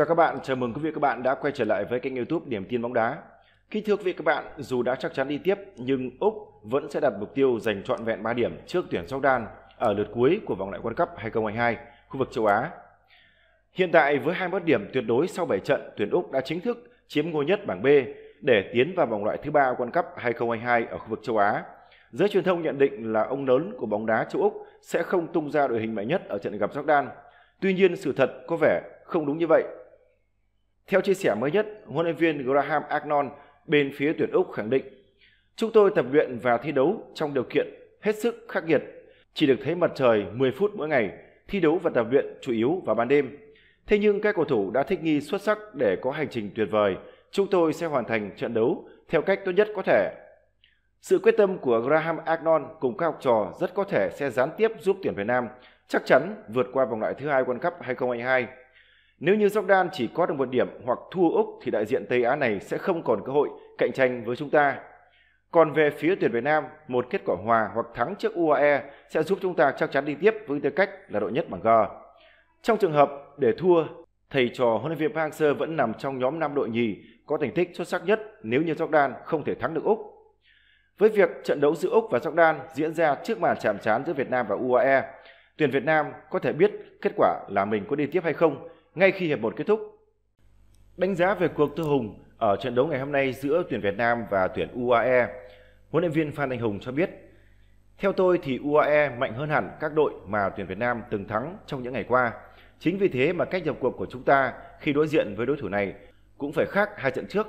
Chào các bạn, chào mừng quý vị các bạn đã quay trở lại với kênh YouTube Điểm tin bóng đá. Kính thưa quý vị các bạn, dù đã chắc chắn đi tiếp nhưng Úc vẫn sẽ đặt mục tiêu giành trọn vẹn 3 điểm trước tuyển Jordan ở lượt cuối của vòng loại World Cup 2022 khu vực châu Á. Hiện tại với 21 điểm tuyệt đối sau 7 trận, tuyển Úc đã chính thức chiếm ngôi nhất bảng B để tiến vào vòng loại thứ ba World Cup 2022 ở khu vực châu Á. Giới truyền thông nhận định là ông lớn của bóng đá châu Úc sẽ không tung ra đội hình mạnh nhất ở trận gặp Jordan. Tuy nhiên sự thật có vẻ không đúng như vậy theo chia sẻ mới nhất, huấn luyện viên Graham Agnon bên phía tuyển Úc khẳng định Chúng tôi tập luyện và thi đấu trong điều kiện hết sức khắc nghiệt, chỉ được thấy mặt trời 10 phút mỗi ngày, thi đấu và tập luyện chủ yếu vào ban đêm. Thế nhưng các cầu thủ đã thích nghi xuất sắc để có hành trình tuyệt vời. Chúng tôi sẽ hoàn thành trận đấu theo cách tốt nhất có thể. Sự quyết tâm của Graham Agnon cùng các học trò rất có thể sẽ gián tiếp giúp tuyển Việt Nam chắc chắn vượt qua vòng loại thứ hai World Cup 2022. Nếu như Jordan chỉ có được một điểm hoặc thua Úc thì đại diện Tây Á này sẽ không còn cơ hội cạnh tranh với chúng ta. Còn về phía tuyển Việt Nam, một kết quả hòa hoặc thắng trước UAE sẽ giúp chúng ta chắc chắn đi tiếp với tư cách là đội nhất bảng G. Trong trường hợp để thua, thầy trò huấn luyện viên Park Hang-seo vẫn nằm trong nhóm 5 đội nhì có thành tích xuất sắc nhất nếu như Jordan không thể thắng được Úc. Với việc trận đấu giữa Úc và Jordan diễn ra trước màn chạm trán giữa Việt Nam và UAE, tuyển Việt Nam có thể biết kết quả là mình có đi tiếp hay không ngay khi hiệp 1 kết thúc. Đánh giá về cuộc tư hùng ở trận đấu ngày hôm nay giữa tuyển Việt Nam và tuyển UAE, huấn luyện viên Phan Thanh Hùng cho biết, theo tôi thì UAE mạnh hơn hẳn các đội mà tuyển Việt Nam từng thắng trong những ngày qua. Chính vì thế mà cách nhập cuộc của chúng ta khi đối diện với đối thủ này cũng phải khác hai trận trước,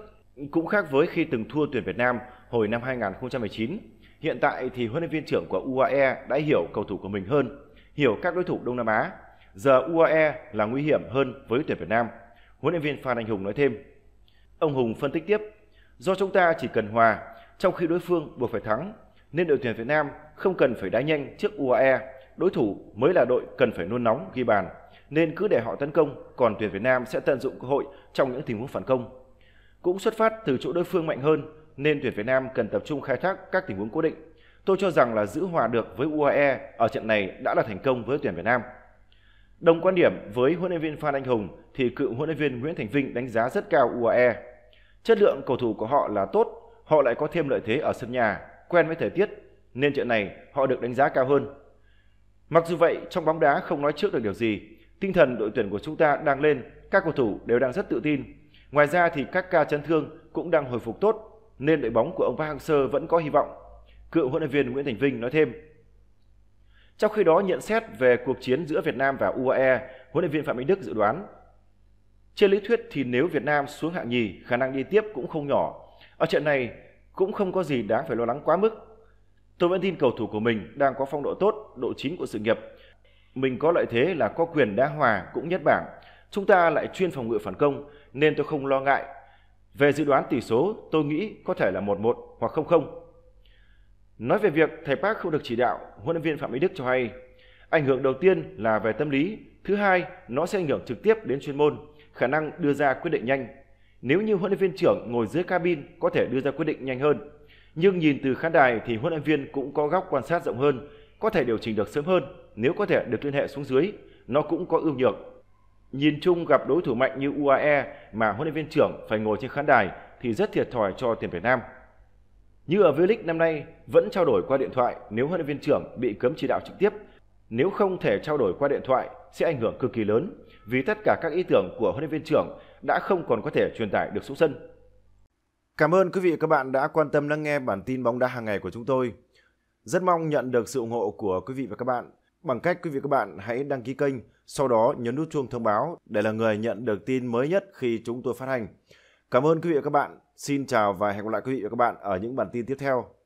cũng khác với khi từng thua tuyển Việt Nam hồi năm 2019. Hiện tại thì huấn luyện viên trưởng của UAE đã hiểu cầu thủ của mình hơn, hiểu các đối thủ Đông Nam Á giờ UAE là nguy hiểm hơn với tuyển Việt Nam. Huấn luyện viên Phan Anh Hùng nói thêm. Ông Hùng phân tích tiếp, do chúng ta chỉ cần hòa trong khi đối phương buộc phải thắng nên đội tuyển Việt Nam không cần phải đá nhanh trước UAE, đối thủ mới là đội cần phải nôn nóng ghi bàn nên cứ để họ tấn công, còn tuyển Việt Nam sẽ tận dụng cơ hội trong những tình huống phản công. Cũng xuất phát từ chỗ đối phương mạnh hơn nên tuyển Việt Nam cần tập trung khai thác các tình huống cố định. Tôi cho rằng là giữ hòa được với UAE ở trận này đã là thành công với tuyển Việt Nam. Đồng quan điểm với huấn luyện viên Phan Anh Hùng thì cựu huấn luyện viên Nguyễn Thành Vinh đánh giá rất cao UAE. Chất lượng cầu thủ của họ là tốt, họ lại có thêm lợi thế ở sân nhà, quen với thời tiết nên trận này họ được đánh giá cao hơn. Mặc dù vậy, trong bóng đá không nói trước được điều gì, tinh thần đội tuyển của chúng ta đang lên, các cầu thủ đều đang rất tự tin. Ngoài ra thì các ca chấn thương cũng đang hồi phục tốt nên đội bóng của ông Park Hang-seo vẫn có hy vọng. Cựu huấn luyện viên Nguyễn Thành Vinh nói thêm: trong khi đó nhận xét về cuộc chiến giữa Việt Nam và UAE, huấn luyện viên Phạm Minh Đức dự đoán trên lý thuyết thì nếu Việt Nam xuống hạng nhì, khả năng đi tiếp cũng không nhỏ. Ở trận này cũng không có gì đáng phải lo lắng quá mức. Tôi vẫn tin cầu thủ của mình đang có phong độ tốt, độ chín của sự nghiệp. Mình có lợi thế là có quyền đá hòa cũng nhất bảng. Chúng ta lại chuyên phòng ngự phản công nên tôi không lo ngại. Về dự đoán tỷ số, tôi nghĩ có thể là 1-1 hoặc 0-0 Nói về việc thầy Park không được chỉ đạo, huấn luyện viên Phạm Mỹ Đức cho hay, ảnh hưởng đầu tiên là về tâm lý, thứ hai nó sẽ ảnh hưởng trực tiếp đến chuyên môn, khả năng đưa ra quyết định nhanh. Nếu như huấn luyện viên trưởng ngồi dưới cabin có thể đưa ra quyết định nhanh hơn, nhưng nhìn từ khán đài thì huấn luyện viên cũng có góc quan sát rộng hơn, có thể điều chỉnh được sớm hơn nếu có thể được liên hệ xuống dưới, nó cũng có ưu nhược. Nhìn chung gặp đối thủ mạnh như UAE mà huấn luyện viên trưởng phải ngồi trên khán đài thì rất thiệt thòi cho tuyển Việt Nam. Như ở V-League năm nay, vẫn trao đổi qua điện thoại nếu huấn luyện viên trưởng bị cấm chỉ đạo trực tiếp. Nếu không thể trao đổi qua điện thoại sẽ ảnh hưởng cực kỳ lớn vì tất cả các ý tưởng của huấn luyện viên trưởng đã không còn có thể truyền tải được xuống sân. Cảm ơn quý vị và các bạn đã quan tâm lắng nghe bản tin bóng đá hàng ngày của chúng tôi. Rất mong nhận được sự ủng hộ của quý vị và các bạn bằng cách quý vị và các bạn hãy đăng ký kênh, sau đó nhấn nút chuông thông báo để là người nhận được tin mới nhất khi chúng tôi phát hành. Cảm ơn quý vị và các bạn. Xin chào và hẹn gặp lại quý vị và các bạn ở những bản tin tiếp theo.